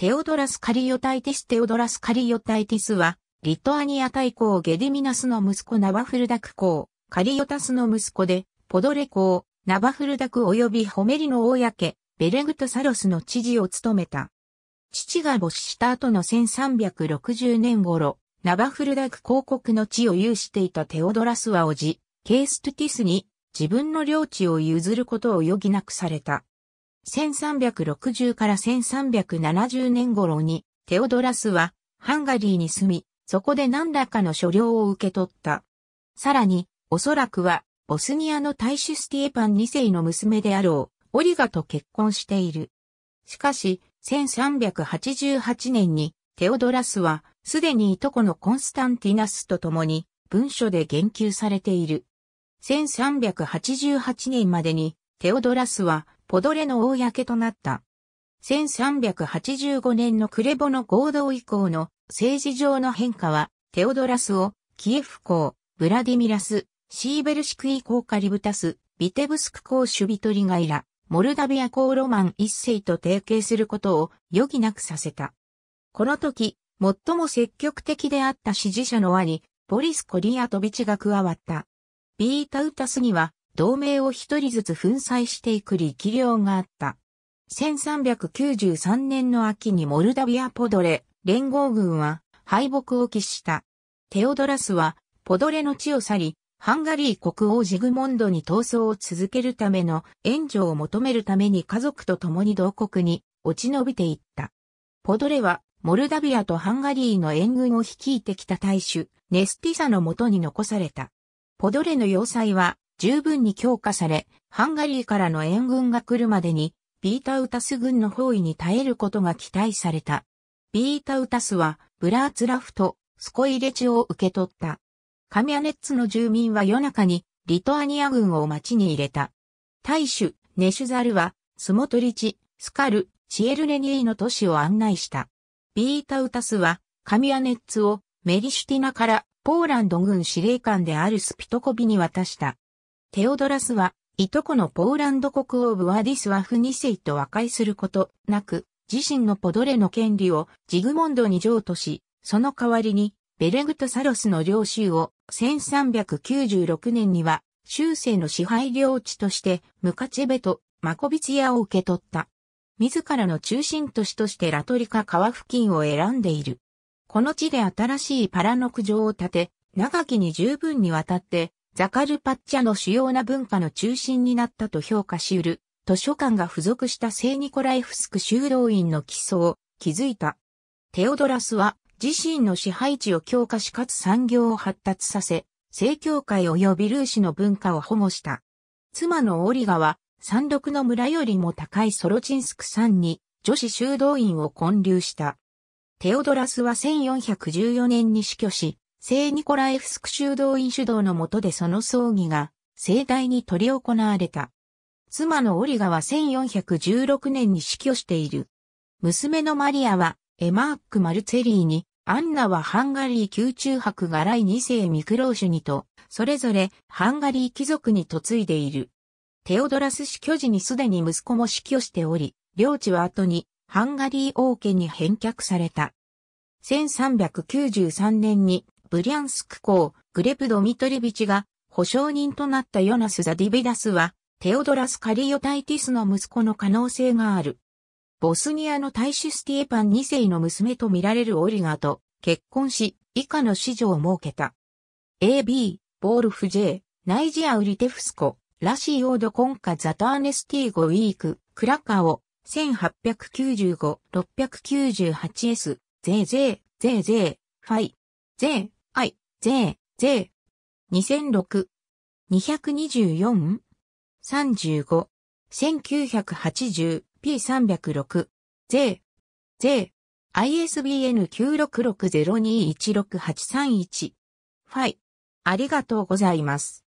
テオドラス・カリオタイティス・テオドラス・カリオタイティスは、リトアニア大公ゲディミナスの息子ナバフルダク公、カリオタスの息子で、ポドレ公、ナバフルダク及びホメリの大家ベレグトサロスの知事を務めた。父が没した後の1360年頃、ナバフルダク公国の地を有していたテオドラスは叔父、ケーストティスに自分の領地を譲ることを余儀なくされた。1360から1370年頃に、テオドラスは、ハンガリーに住み、そこで何らかの所領を受け取った。さらに、おそらくは、ボスニアの大主スティエパン2世の娘であろう、オリガと結婚している。しかし、1388年に、テオドラスは、すでにいとこのコンスタンティナスと共に、文書で言及されている。1388年までに、テオドラスは、ポドレの公となった。1385年のクレボの合同以降の政治上の変化は、テオドラスを、キエフ公、ブラディミラス、シーベルシクイ公カリブタス、ビテブスク公シュビトリガイラ、モルダビア公ロマン一世と提携することを余儀なくさせた。この時、最も積極的であった支持者の輪に、ボリス・コリアトビチが加わった。ビータウタスには、同盟を一人ずつ粉砕していく力量があった。1393年の秋にモルダビア・ポドレ、連合軍は敗北を喫した。テオドラスは、ポドレの地を去り、ハンガリー国王ジグモンドに闘争を続けるための援助を求めるために家族と共に同国に落ち延びていった。ポドレは、モルダビアとハンガリーの援軍を率いてきた大衆、ネスティサのもとに残された。ポドレの要塞は、十分に強化され、ハンガリーからの援軍が来るまでに、ビータウタス軍の包囲に耐えることが期待された。ビータウタスは、ブラーツラフと、スコイレチを受け取った。カミアネッツの住民は夜中に、リトアニア軍を町に入れた。大主、ネシュザルは、スモトリチ、スカル、チエルレニーの都市を案内した。ビータウタスは、カミアネッツをメリシュティナからポーランド軍司令官であるスピトコビに渡した。テオドラスは、いとこのポーランド国王ブワディスワフ2世と和解することなく、自身のポドレの権利をジグモンドに譲渡し、その代わりに、ベレグトサロスの領州を1396年には、州政の支配領地として、ムカチェベとマコビツヤを受け取った。自らの中心都市としてラトリカ川付近を選んでいる。この地で新しいパラノク城を建て、長きに十分にわたってザカルパッチャの主要な文化の中心になったと評価し得る、図書館が付属した聖ニコライフスク修道院の基礎を築いた。テオドラスは自身の支配地を強化しかつ産業を発達させ、正教会及びルーシの文化を保護した。妻のオリガは、山麓の村よりも高いソロチンスク山に女子修道院を建立した。テオドラスは1414年に死去し、聖ニコライフスク修道院主導の下でその葬儀が盛大に取り行われた。妻のオリガは1416年に死去している。娘のマリアはエマーク・マルツェリーに、アンナはハンガリー宮中博が来2世ミクローシュにと、それぞれハンガリー貴族に嫁いでいる。テオドラス死去時にすでに息子も死去しており、領地は後にハンガリー王家に返却された。1393年にブリャンスク公、グレプ・ドミトリビチが保証人となったヨナス・ザディビダスは、テオドラス・カリオタイティスの息子の可能性がある。ボスニアの大使スティエパン2世の娘と見られるオリガと結婚し、以下の子女を設けた。AB、ボールフ J、ナイジア・ウリテフスコ、ラシオード・コンカ・ザターネスティーゴ・ウィーク、クラカオ、1895-698S、ゼーゼー、ゼーゼー、ファイ、ゼー、税、税。2006。224? 35。1980。P306。税、税。ISBN 9 6 6 0 2 1 6 8 3 1ファイ。ありがとうございます。